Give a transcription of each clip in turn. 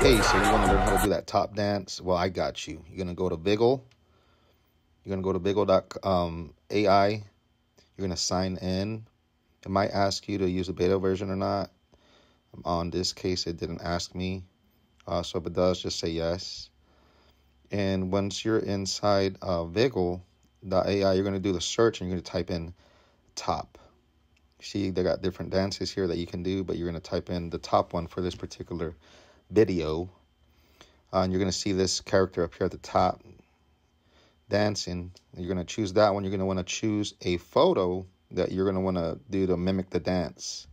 Hey, so you want to learn how to do that top dance? Well, I got you. You're going to go to Biggle. You're going to go to Biggle.ai. Um, AI. You're going to sign in. It might ask you to use the beta version or not. On this case, it didn't ask me. Uh, so if it does, just say yes. And once you're inside uh, Vigil.ai, you're going to do the search and you're going to type in top. See, they got different dances here that you can do, but you're going to type in the top one for this particular video. Uh, and you're going to see this character up here at the top dancing. You're going to choose that one. You're going to want to choose a photo that you're going to want to do to mimic the dance.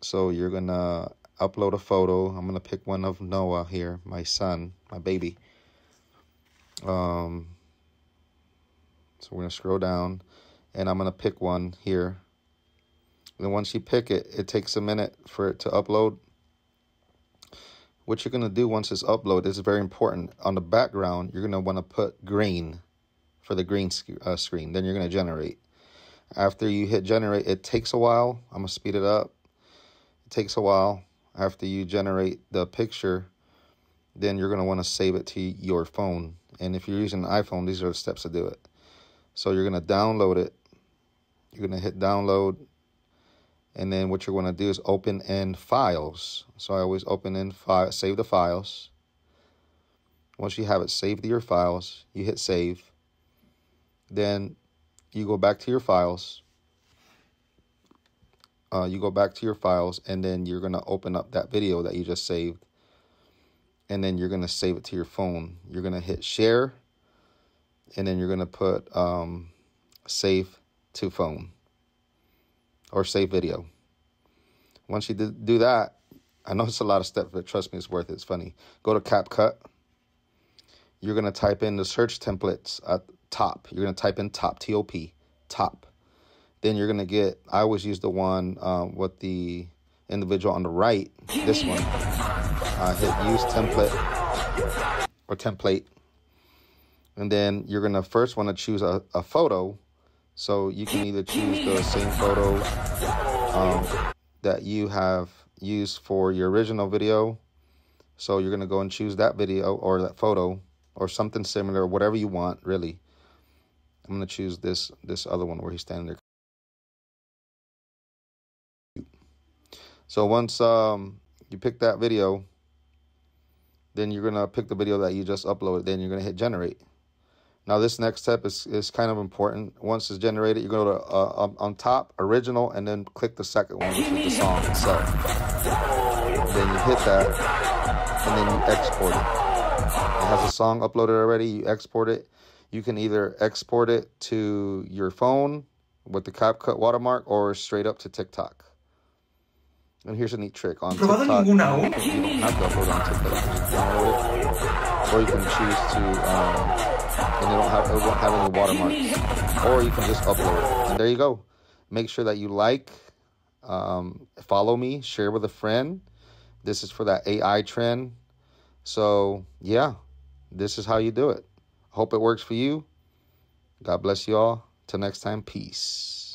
So you're going to upload a photo. I'm going to pick one of Noah here, my son, my baby. Um, so we're going to scroll down and I'm going to pick one here. And once you pick it, it takes a minute for it to upload. What you're going to do once it's uploaded, this is very important. On the background, you're going to want to put green for the green sc uh, screen. Then you're going to generate. After you hit generate, it takes a while. I'm going to speed it up. It takes a while. After you generate the picture, then you're going to want to save it to your phone. And if you're using an iPhone, these are the steps to do it. So you're going to download it. You're going to hit download. And then what you're going to do is open in files. So I always open in file, save the files. Once you have it saved to your files, you hit save. Then you go back to your files. Uh, you go back to your files and then you're going to open up that video that you just saved. And then you're going to save it to your phone. You're going to hit share and then you're going to put um, save to phone or save video. Once you do that, I know it's a lot of steps, but trust me, it's worth it. It's funny. Go to CapCut. You're going to type in the search templates at top. You're going to type in top, T-O-P, top. Then you're going to get, I always use the one um, with the individual on the right, this one. Uh, hit use template or template. And then you're going to first want to choose a, a photo so you can either choose the same photo um, that you have used for your original video. So you're going to go and choose that video or that photo or something similar, whatever you want, really. I'm going to choose this, this other one where he's standing there. So once um, you pick that video, then you're going to pick the video that you just uploaded. Then you're going to hit generate. Now this next step is, is kind of important. Once it's generated, you go to uh, on top, original, and then click the second one, which is the song itself. Then you hit that, and then you export it. It has a song uploaded already, you export it. You can either export it to your phone with the CapCut watermark or straight up to TikTok. And here's a neat trick on TikTok. You don't have to upload on TikTok. You can it, or you can choose to... Um, and you do not have, have any watermarks. Or you can just upload it. And there you go. Make sure that you like, um, follow me, share with a friend. This is for that AI trend. So, yeah, this is how you do it. Hope it works for you. God bless you all. Till next time, peace.